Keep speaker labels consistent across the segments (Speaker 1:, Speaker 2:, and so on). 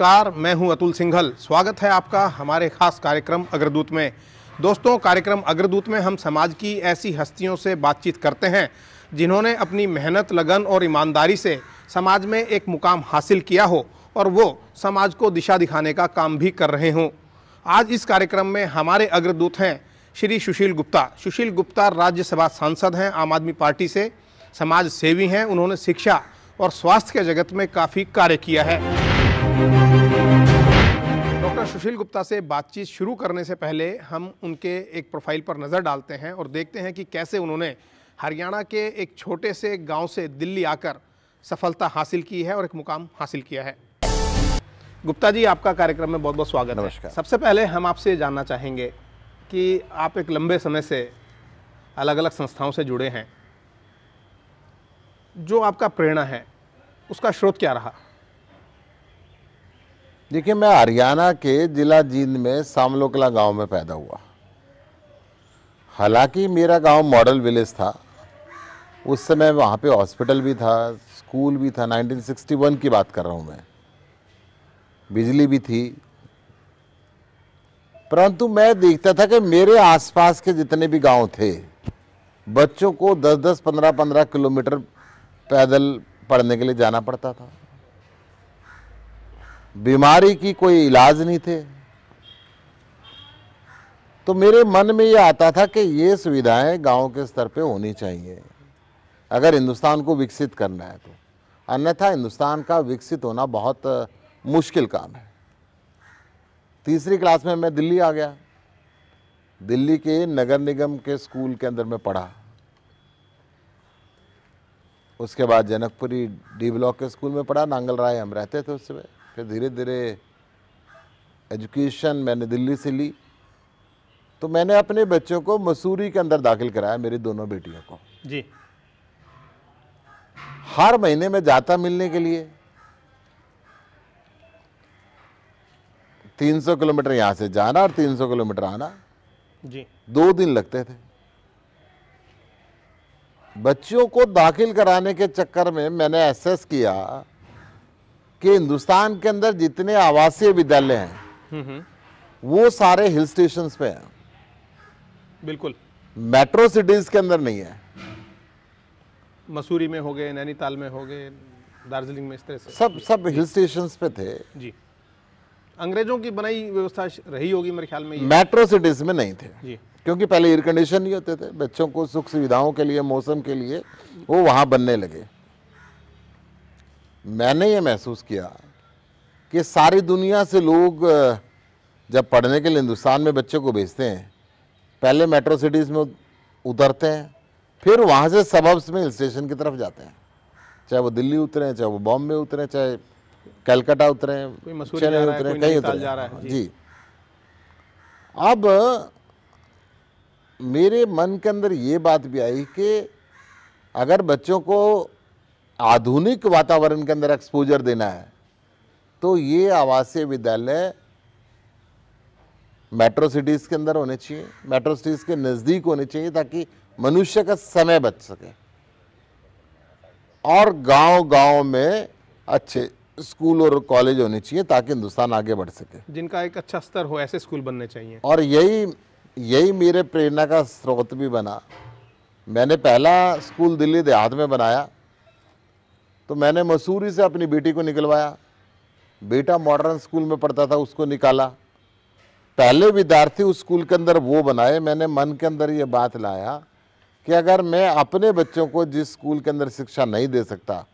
Speaker 1: नमस्कार मैं हूं अतुल सिंघल स्वागत है आपका हमारे खास कार्यक्रम अग्रदूत में दोस्तों कार्यक्रम अग्रदूत में हम समाज की ऐसी हस्तियों से बातचीत करते हैं जिन्होंने अपनी मेहनत लगन और ईमानदारी से समाज में एक मुकाम हासिल किया हो और वो समाज को दिशा दिखाने का काम भी कर रहे हों आज इस कार्यक्रम में हमारे अग्रदूत हैं श्री सुशील गुप्ता सुशील गुप्ता राज्यसभा सांसद हैं आम आदमी पार्टी से समाज सेवी हैं उन्होंने शिक्षा और स्वास्थ्य के जगत में काफ़ी कार्य किया है डॉक्टर सुशील गुप्ता से बातचीत शुरू करने से पहले हम उनके एक प्रोफाइल पर नज़र डालते हैं और देखते हैं कि कैसे उन्होंने हरियाणा के एक छोटे से गांव से दिल्ली आकर सफलता हासिल की है और एक मुकाम हासिल किया है गुप्ता जी आपका कार्यक्रम में बहुत बहुत स्वागत है सबसे पहले हम आपसे जानना चाहेंगे कि आप एक लंबे समय से अलग अलग संस्थाओं से जुड़े हैं जो आपका प्रेरणा है उसका स्रोत क्या रहा
Speaker 2: देखिए मैं हरियाणा के ज़िला जींद में सामलोकला गांव में पैदा हुआ हालांकि मेरा गांव मॉडल विलेज था उस समय वहाँ पे हॉस्पिटल भी था स्कूल भी था 1961 की बात कर रहा हूँ मैं बिजली भी थी परंतु मैं देखता था कि मेरे आसपास के जितने भी गांव थे बच्चों को 10-10, 15-15 किलोमीटर पैदल पढ़ने के लिए जाना पड़ता था बीमारी की कोई इलाज नहीं थे तो मेरे मन में ये आता था कि ये सुविधाएं गांव के स्तर पे होनी चाहिए अगर हिंदुस्तान को विकसित करना है तो अन्यथा हिंदुस्तान का विकसित होना बहुत मुश्किल काम है तीसरी क्लास में मैं दिल्ली आ गया दिल्ली के नगर निगम के स्कूल के अंदर मैं पढ़ा उसके बाद जनकपुरी डी ब्लॉक के स्कूल में पढ़ा नांगल राय हम रहते थे उस समय फिर धीरे धीरे एजुकेशन मैंने दिल्ली से ली तो मैंने अपने बच्चों को मसूरी के अंदर दाखिल कराया मेरी दोनों बेटियों को जी हर महीने में जाता मिलने के लिए 300 किलोमीटर यहां से जाना और 300 किलोमीटर आना जी दो दिन लगते थे बच्चों को दाखिल कराने के चक्कर में मैंने एसेस किया कि हिंदुस्तान के अंदर जितने आवासीय विद्यालय हैं हम्म, हम्म। वो सारे हिल स्टेशन पे हैं बिल्कुल मेट्रो सिटीज के अंदर नहीं है
Speaker 1: मसूरी में हो गए नैनीताल में हो गए दार्जिलिंग में इस तरह से सब
Speaker 2: सब हिल स्टेशन पे थे जी
Speaker 1: अंग्रेजों की बनाई व्यवस्था रही होगी मेरे ख्याल में मेट्रो
Speaker 2: सिटीज में नहीं थे जी क्योंकि पहले एयर कंडीशन नहीं होते थे बच्चों को सुख सुविधाओं के लिए मौसम के लिए वो वहां बनने लगे मैंने ये महसूस किया कि सारी दुनिया से लोग जब पढ़ने के लिए हिंदुस्तान में बच्चे को भेजते हैं पहले मेट्रो सिटीज़ में उतरते हैं फिर वहाँ से सबब्स में हिल स्टेशन की तरफ जाते हैं चाहे वो दिल्ली उतरे चाहे वो बॉम्बे उतरे चाहे कलकत्ता उतरे चेन्नई उतरे कहीं उतरे जी अब मेरे मन के अंदर ये बात भी आई कि अगर बच्चों को आधुनिक वातावरण के अंदर एक्सपोजर देना है तो ये आवासीय विद्यालय मेट्रो सिटीज़ के अंदर होने चाहिए मेट्रो सिटीज़ के नज़दीक होने चाहिए ताकि मनुष्य का समय बच सके और गांव गांव में अच्छे स्कूल और कॉलेज होने चाहिए ताकि हिंदुस्तान आगे बढ़ सके
Speaker 1: जिनका एक अच्छा स्तर हो ऐसे स्कूल बनने चाहिए और
Speaker 2: यही यही मेरे प्रेरणा का स्रोत भी बना मैंने पहला स्कूल दिल्ली देहात में बनाया तो मैंने मसूरी से अपनी बेटी को निकलवाया बेटा मॉडर्न स्कूल में पढ़ता था उसको निकाला पहले विद्यार्थी उस स्कूल के अंदर वो बनाए मैंने मन के अंदर ये बात लाया कि अगर मैं अपने बच्चों को जिस स्कूल के अंदर शिक्षा नहीं दे सकता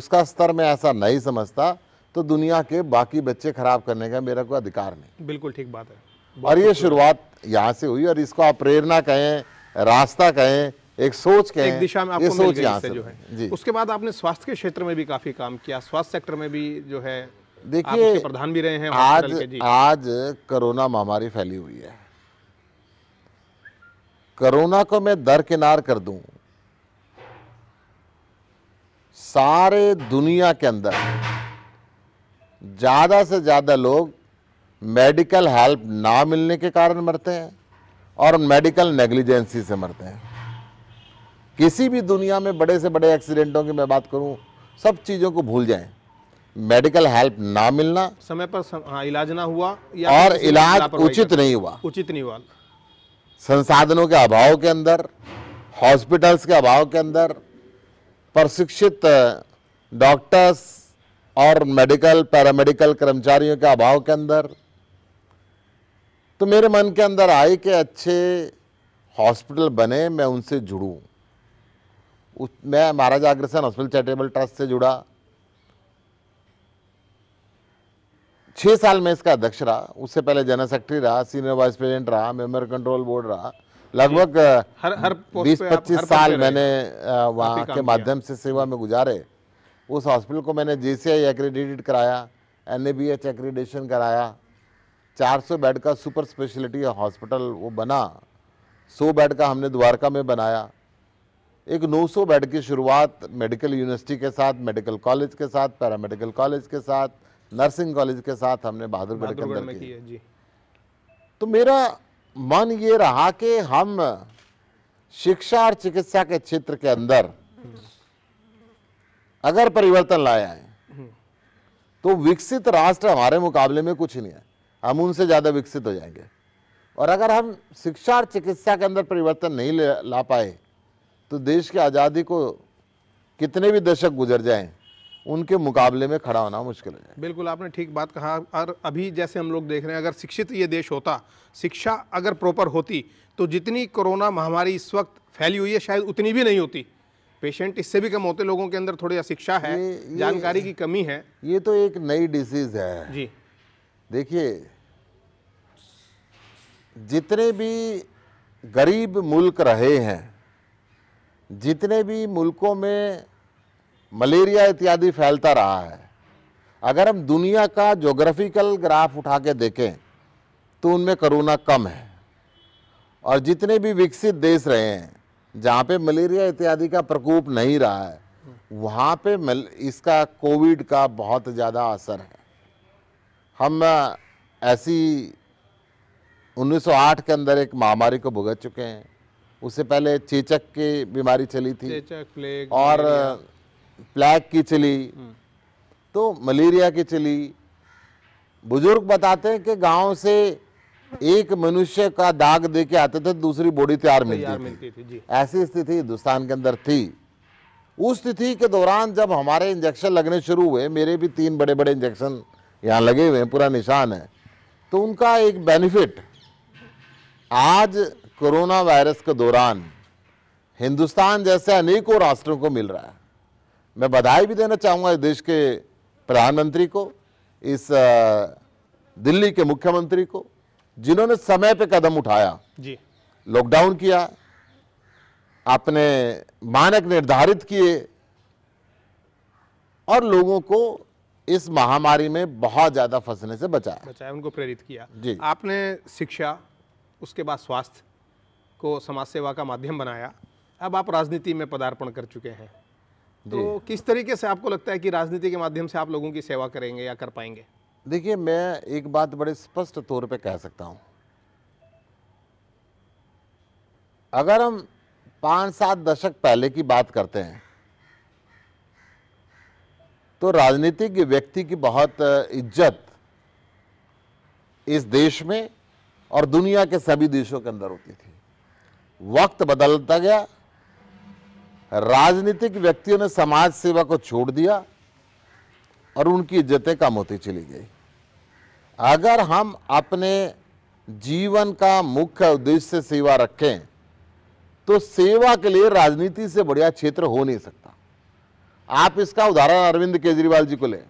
Speaker 2: उसका स्तर मैं ऐसा नहीं समझता तो दुनिया के बाकी बच्चे खराब करने का मेरा कोई अधिकार
Speaker 1: नहीं बिल्कुल ठीक बात है और ये शुरुआत
Speaker 2: यहाँ से हुई और इसको आप प्रेरणा कहें रास्ता कहें एक सोच के एक दिशा में आपको मिल गई जो है जी
Speaker 1: उसके बाद आपने स्वास्थ्य के क्षेत्र में भी काफी काम किया स्वास्थ्य सेक्टर में भी जो है देखिए प्रधान भी रहे हैं आज
Speaker 2: आज कोरोना महामारी फैली हुई है कोरोना को मैं दरकिनार कर दूं सारे दुनिया के अंदर ज़्यादा से ज़्यादा लोग मेडिकल हेल्प ना मिलने के कारण मरते हैं और मेडिकल नेग्लिजेंसी से मरते हैं किसी भी दुनिया में बड़े से बड़े एक्सीडेंटों की मैं बात करूं सब चीज़ों को भूल जाएं मेडिकल हेल्प ना मिलना
Speaker 1: समय पर सम, हाँ, इलाज ना हुआ या और इलाज उचित नहीं हुआ उचित नहीं हुआ
Speaker 2: संसाधनों के अभाव के अंदर हॉस्पिटल्स के अभाव के अंदर प्रशिक्षित डॉक्टर्स और मेडिकल पैरामेडिकल कर्मचारियों के अभाव के अंदर तो मेरे मन के अंदर आए कि अच्छे हॉस्पिटल बने मैं उनसे जुड़ूँ उस मैं Maharaja Agrasen hospital charitable trust से जुड़ा छः साल में इसका अध्यक्ष रहा उससे पहले जनरल सेक्रेटरी रहा सीनियर वाइस प्रेसिडेंट रहा मेंबर कंट्रोल बोर्ड रहा लगभग हर हर बीस पच्चीस साल मैंने वहाँ के माध्यम से सेवा में गुजारे उस हॉस्पिटल को मैंने जे सी आई कराया N A B H accreditation कराया 400 बेड का सुपर स्पेशलिटी हॉस्पिटल वो बना 100 बेड का हमने द्वारका में बनाया एक 900 बेड की शुरुआत मेडिकल यूनिवर्सिटी के साथ मेडिकल कॉलेज के साथ पैरामेडिकल कॉलेज के साथ नर्सिंग कॉलेज के साथ हमने बहादुरगढ़ के अंदर की है जी तो मेरा मन ये रहा कि हम शिक्षा और चिकित्सा के क्षेत्र के अंदर अगर परिवर्तन लाए आए तो विकसित राष्ट्र हमारे मुकाबले में कुछ नहीं है हम उनसे ज़्यादा विकसित हो जाएंगे और अगर हम शिक्षा और चिकित्सा के अंदर परिवर्तन नहीं ला पाए तो देश की आज़ादी को कितने भी दशक गुजर जाएं उनके मुकाबले में खड़ा होना मुश्किल है
Speaker 1: बिल्कुल आपने ठीक बात कहा और अभी जैसे हम लोग देख रहे हैं अगर शिक्षित ये देश होता शिक्षा अगर प्रॉपर होती तो जितनी कोरोना महामारी इस वक्त फैली हुई है शायद उतनी भी नहीं होती पेशेंट इससे भी कम होते लोगों के अंदर थोड़ी अशिक्षा है ये, ये, जानकारी की कमी है
Speaker 2: ये तो एक नई डिजीज है जी देखिए जितने भी गरीब मुल्क रहे हैं जितने भी मुल्कों में मलेरिया इत्यादि फैलता रहा है अगर हम दुनिया का जोग्राफिकल ग्राफ उठा के देखें तो उनमें कोरोना कम है और जितने भी विकसित देश रहे हैं जहाँ पे मलेरिया इत्यादि का प्रकोप नहीं रहा है वहाँ पे इसका कोविड का बहुत ज़्यादा असर है हम ऐसी 1908 के अंदर एक महामारी को भुगत चुके हैं उससे पहले चेचक की बीमारी चली थी चेचक प्लेग और प्लैग की चली हम्म। तो मलेरिया की चली बुजुर्ग बताते हैं कि गांव से एक मनुष्य का दाग दे के आते थे दूसरी बॉडी तैयार मिलती, थी। मिलती थी, ऐसी स्थिति हिंदुस्तान के अंदर थी उस स्थिति के दौरान जब हमारे इंजेक्शन लगने शुरू हुए मेरे भी तीन बड़े बड़े इंजेक्शन यहाँ लगे हुए हैं पूरा निशान है तो उनका एक बेनिफिट आज कोरोना वायरस के दौरान हिंदुस्तान जैसे अनेकों राष्ट्रों को मिल रहा है मैं बधाई भी देना चाहूँगा इस देश के प्रधानमंत्री को इस दिल्ली के मुख्यमंत्री को जिन्होंने समय पे कदम उठाया जी लॉकडाउन किया अपने मानक निर्धारित किए और लोगों को इस महामारी में बहुत ज़्यादा फंसने से बचाया
Speaker 1: बचाया उनको प्रेरित किया जी आपने शिक्षा उसके बाद स्वास्थ्य को समाज सेवा का माध्यम बनाया अब आप राजनीति में पदार्पण कर चुके हैं तो किस तरीके से आपको लगता है कि राजनीति के माध्यम से आप लोगों की सेवा करेंगे या कर पाएंगे
Speaker 2: देखिए मैं एक बात बड़े स्पष्ट तौर पे कह सकता हूँ अगर हम पांच सात दशक पहले की बात करते हैं तो राजनीतिक व्यक्ति की बहुत इज्जत इस देश में और दुनिया के सभी देशों के अंदर होती थी वक्त बदलता गया राजनीतिक व्यक्तियों ने समाज सेवा को छोड़ दिया और उनकी इज्जतें कम होती चली गई अगर हम अपने जीवन का मुख्य उद्देश्य से सेवा रखें तो सेवा के लिए राजनीति से बढ़िया क्षेत्र हो नहीं सकता आप इसका उदाहरण अरविंद केजरीवाल जी को लें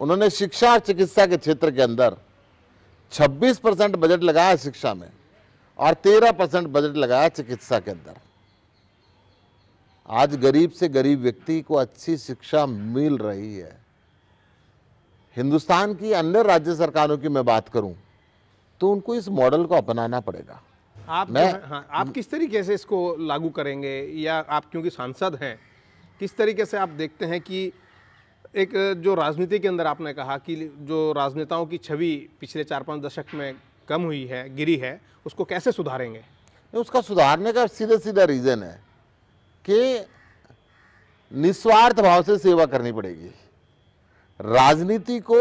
Speaker 2: उन्होंने शिक्षा और चिकित्सा के क्षेत्र के अंदर 26 परसेंट बजट लगाया शिक्षा में और 13 परसेंट बजट लगाया चिकित्सा के अंदर आज गरीब से गरीब व्यक्ति को अच्छी शिक्षा मिल रही है हिंदुस्तान की अन्य राज्य सरकारों की मैं बात करूं तो उनको इस मॉडल को अपनाना पड़ेगा
Speaker 1: आप मैं हाँ, आप किस तरीके से इसको लागू करेंगे या आप क्योंकि सांसद हैं किस तरीके से आप देखते हैं कि एक जो राजनीति के अंदर आपने कहा कि जो राजनेताओं की छवि पिछले चार पाँच दशक में कम हुई है गिरी है उसको कैसे सुधारेंगे
Speaker 2: उसका सुधारने का सीधा सीधा रीज़न है कि निस्वार्थ भाव से सेवा करनी पड़ेगी राजनीति को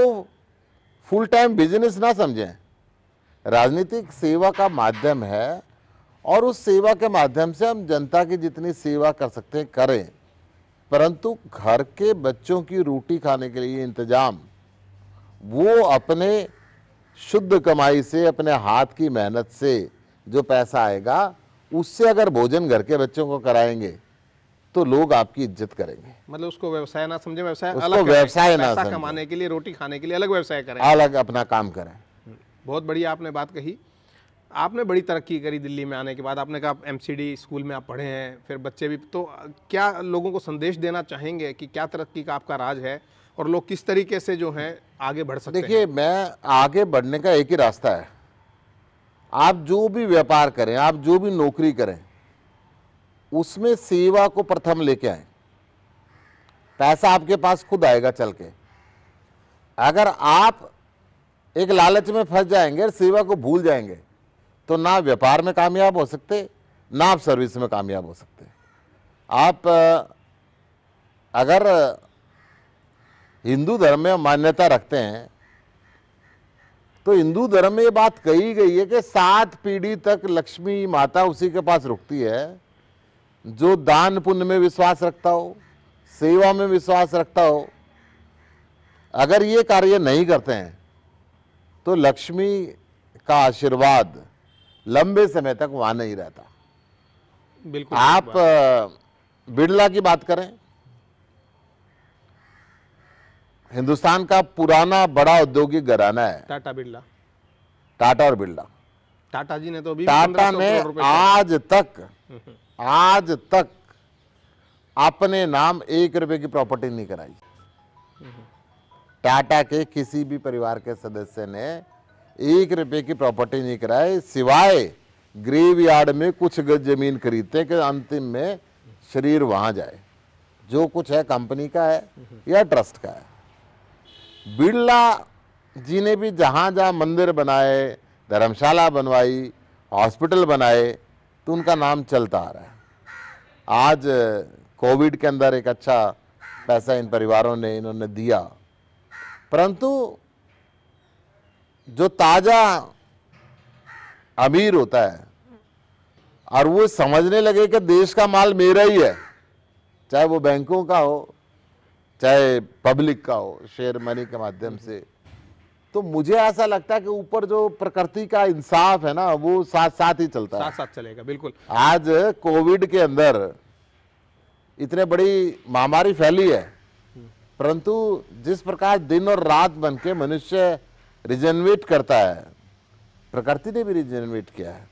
Speaker 2: फुल टाइम बिजनेस ना समझें राजनीतिक सेवा का माध्यम है और उस सेवा के माध्यम से हम जनता की जितनी सेवा कर सकते हैं करें परंतु घर के बच्चों की रोटी खाने के लिए इंतज़ाम वो अपने शुद्ध कमाई से अपने हाथ की मेहनत से जो पैसा आएगा उससे अगर भोजन घर के बच्चों को कराएंगे तो लोग आपकी इज्जत करेंगे
Speaker 1: मतलब उसको व्यवसाय ना समझे व्यवसाय उसको व्यवसाय ना कमाने के लिए रोटी खाने के लिए अलग व्यवसाय करें अलग
Speaker 2: अपना काम करें
Speaker 1: बहुत बढ़िया आपने बात कही आपने बड़ी तरक्की करी दिल्ली में आने के बाद आपने कहा एम स्कूल में आप पढ़े हैं फिर बच्चे भी तो क्या लोगों को संदेश देना चाहेंगे कि क्या तरक्की का आपका राज है और लोग किस तरीके से जो हैं आगे बढ़ सकते देखिए
Speaker 2: मैं आगे बढ़ने का एक ही रास्ता है आप जो भी व्यापार करें आप जो भी नौकरी करें उसमें सेवा को प्रथम लेके आए पैसा आपके पास खुद आएगा चल के अगर आप एक लालच में फंस जाएंगे और सेवा को भूल जाएंगे तो ना व्यापार में कामयाब हो सकते ना आप सर्विस में कामयाब हो सकते आप अगर हिंदू धर्म में मान्यता रखते हैं तो हिंदू धर्म में ये बात कही गई है कि सात पीढ़ी तक लक्ष्मी माता उसी के पास रुकती है जो दान पुण्य में विश्वास रखता हो सेवा में विश्वास रखता हो अगर ये कार्य नहीं करते हैं तो लक्ष्मी का आशीर्वाद लंबे समय तक वहां नहीं रहता
Speaker 1: बिल्कुल आप
Speaker 2: बिरला की बात करें हिंदुस्तान का पुराना बड़ा औद्योगिक घराना है टाटा बिरला टाटा और बिरला
Speaker 1: टाटा जी ने तो अभी टाटा ने आज तक हम्म,
Speaker 2: हम्म। आज तक अपने नाम एक रुपए की प्रॉपर्टी नहीं कराई हम्म, टाटा के किसी भी परिवार के सदस्य ने एक रुपए की प्रॉपर्टी नहीं कराई सिवाय ग्रेव यार्ड में कुछ गज जमीन खरीदते कि अंतिम में शरीर वहां जाए जो कुछ है कंपनी का है या ट्रस्ट का है बिरला जी ने भी जहाँ जहाँ मंदिर बनाए धर्मशाला बनवाई हॉस्पिटल बनाए तो उनका नाम चलता आ रहा है आज कोविड के अंदर एक अच्छा पैसा इन परिवारों ने इन्होंने दिया परंतु जो ताज़ा अमीर होता है और वो समझने लगे कि देश का माल मेरा ही है चाहे वो बैंकों का हो चाहे पब्लिक का हो शेयर मनी के माध्यम हम्म। से तो मुझे ऐसा लगता है कि ऊपर जो प्रकृति का इंसाफ है ना वो साथ साथ ही चलता साथ
Speaker 1: है साथ चलेगा बिल्कुल
Speaker 2: आज कोविड के अंदर इतने बड़ी महामारी फैली है हम्म। परंतु जिस प्रकार दिन और रात बन के मनुष्य रिजेनवेट करता है प्रकृति ने भी रिजेनवेट किया है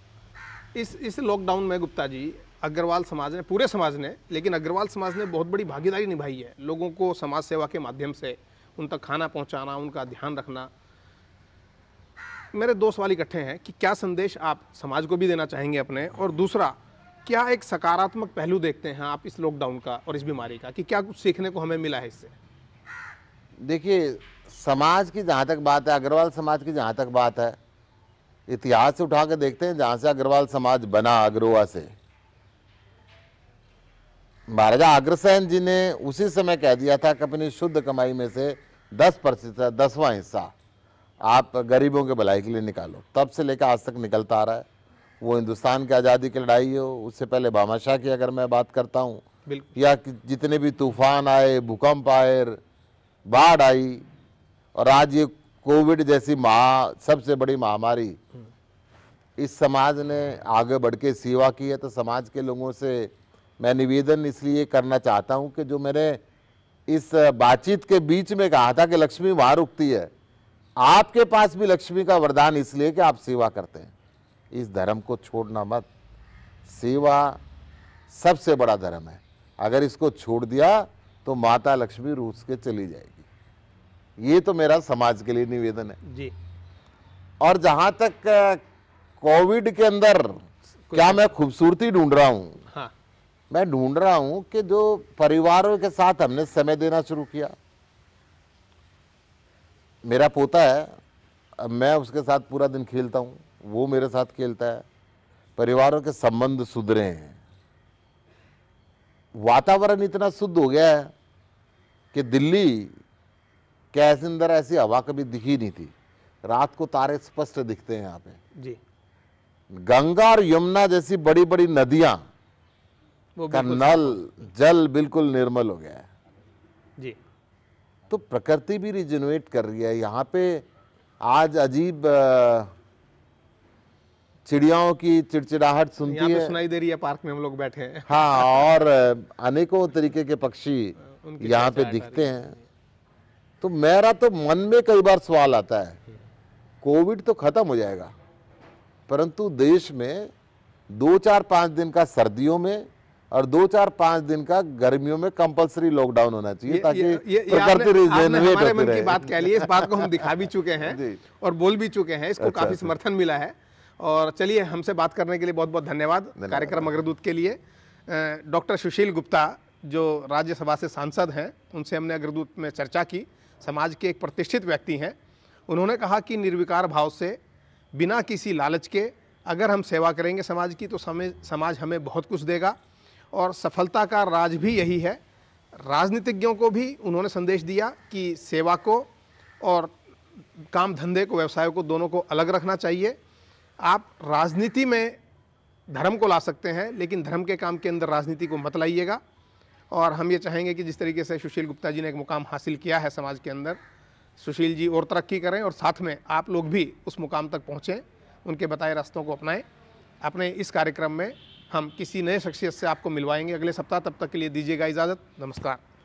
Speaker 1: इस इस लॉकडाउन में गुप्ता जी अग्रवाल समाज ने पूरे समाज ने लेकिन अग्रवाल समाज ने बहुत बड़ी भागीदारी निभाई है लोगों को समाज सेवा के माध्यम से उन तक खाना पहुंचाना उनका ध्यान रखना मेरे दो सवाल इकट्ठे हैं कि क्या संदेश आप समाज को भी देना चाहेंगे अपने और दूसरा क्या एक सकारात्मक पहलू देखते हैं आप इस लॉकडाउन का और इस बीमारी का कि क्या कुछ सीखने को हमें मिला है इससे
Speaker 2: देखिए समाज की जहाँ तक बात है अग्रवाल समाज की जहाँ तक बात है इतिहास से उठा के देखते हैं जहाँ से अग्रवाल समाज बना अग्रोवा से महाराजा अग्रसेन जी ने उसी समय कह दिया था कि अपनी शुद्ध कमाई में से दस प्रतिशत दसवां हिस्सा आप गरीबों के भलाई के लिए निकालो तब से लेकर आज तक निकलता आ रहा है वो हिंदुस्तान की आज़ादी की लड़ाई हो उससे पहले भामाशाह की अगर मैं बात करता हूँ या जितने भी तूफान आए भूकंप आए बाढ़ आई और आज ये कोविड जैसी महा सबसे बड़ी महामारी हम्म। इस समाज ने आगे बढ़ के सेवा की है तो समाज के लोगों से मैं निवेदन इसलिए करना चाहता हूं कि जो मैंने इस बातचीत के बीच में कहा था कि लक्ष्मी वहाँ रुकती है आपके पास भी लक्ष्मी का वरदान इसलिए कि आप सेवा करते हैं इस धर्म को छोड़ना मत सेवा सबसे बड़ा धर्म है अगर इसको छोड़ दिया तो माता लक्ष्मी रूस के चली जाएगी ये तो मेरा समाज के लिए निवेदन है जी और जहाँ तक कोविड के अंदर क्या मैं खूबसूरती ढूंढ रहा हूँ हाँ। मैं ढूंढ रहा हूं कि जो परिवारों के साथ हमने समय देना शुरू किया मेरा पोता है मैं उसके साथ पूरा दिन खेलता हूँ वो मेरे साथ खेलता है परिवारों के संबंध सुधरे हैं वातावरण इतना शुद्ध हो गया है कि दिल्ली के ऐसे अंदर ऐसी हवा कभी दिखी नहीं थी रात को तारे स्पष्ट दिखते हैं यहाँ पे जी गंगा और यमुना जैसी बड़ी बड़ी नदियां का नल जल बिल्कुल निर्मल हो गया है जी तो प्रकृति भी रिजिनोवेट कर रही है यहाँ पे आज अजीब चिड़ियाओं की चिड़चिड़ाहट सुनती है सुनाई
Speaker 1: दे रही है पार्क में हम लोग बैठे हैं हाँ
Speaker 2: और अनेकों तरीके के पक्षी यहाँ पे दिखते हैं तो मेरा तो मन में कई बार सवाल आता है कोविड तो खत्म हो जाएगा परंतु देश में दो चार पांच दिन का सर्दियों में और दो चार पांच दिन का गर्मियों में कंपलसरी लॉकडाउन होना चाहिए ताकि प्रकृति रिजेनरेट मन की बात कह
Speaker 1: ली इस बात को हम दिखा भी चुके हैं और बोल भी चुके हैं इसको अच्छा, काफी अच्छा। समर्थन मिला है और चलिए हमसे बात करने के लिए बहुत बहुत धन्यवाद कार्यक्रम अग्रदूत के लिए डॉक्टर सुशील गुप्ता जो राज्यसभा से सांसद हैं उनसे हमने अग्रदूत में चर्चा की समाज के एक प्रतिष्ठित व्यक्ति हैं उन्होंने कहा कि निर्विकार भाव से बिना किसी लालच के अगर हम सेवा करेंगे समाज की तो समय समाज हमें बहुत कुछ देगा और सफलता का राज भी यही है राजनीतिज्ञों को भी उन्होंने संदेश दिया कि सेवा को और काम धंधे को व्यवसाय को दोनों को अलग रखना चाहिए आप राजनीति में धर्म को ला सकते हैं लेकिन धर्म के काम के अंदर राजनीति को मत लाइएगा और हम ये चाहेंगे कि जिस तरीके से सुशील गुप्ता जी ने एक मुकाम हासिल किया है समाज के अंदर सुशील जी और तरक्की करें और साथ में आप लोग भी उस मुकाम तक पहुँचें उनके बताए रास्तों को अपनाएं अपने इस कार्यक्रम में हम किसी नए शख्सियत से आपको मिलवाएंगे अगले सप्ताह तब तक के लिए दीजिएगा इजाज़त नमस्कार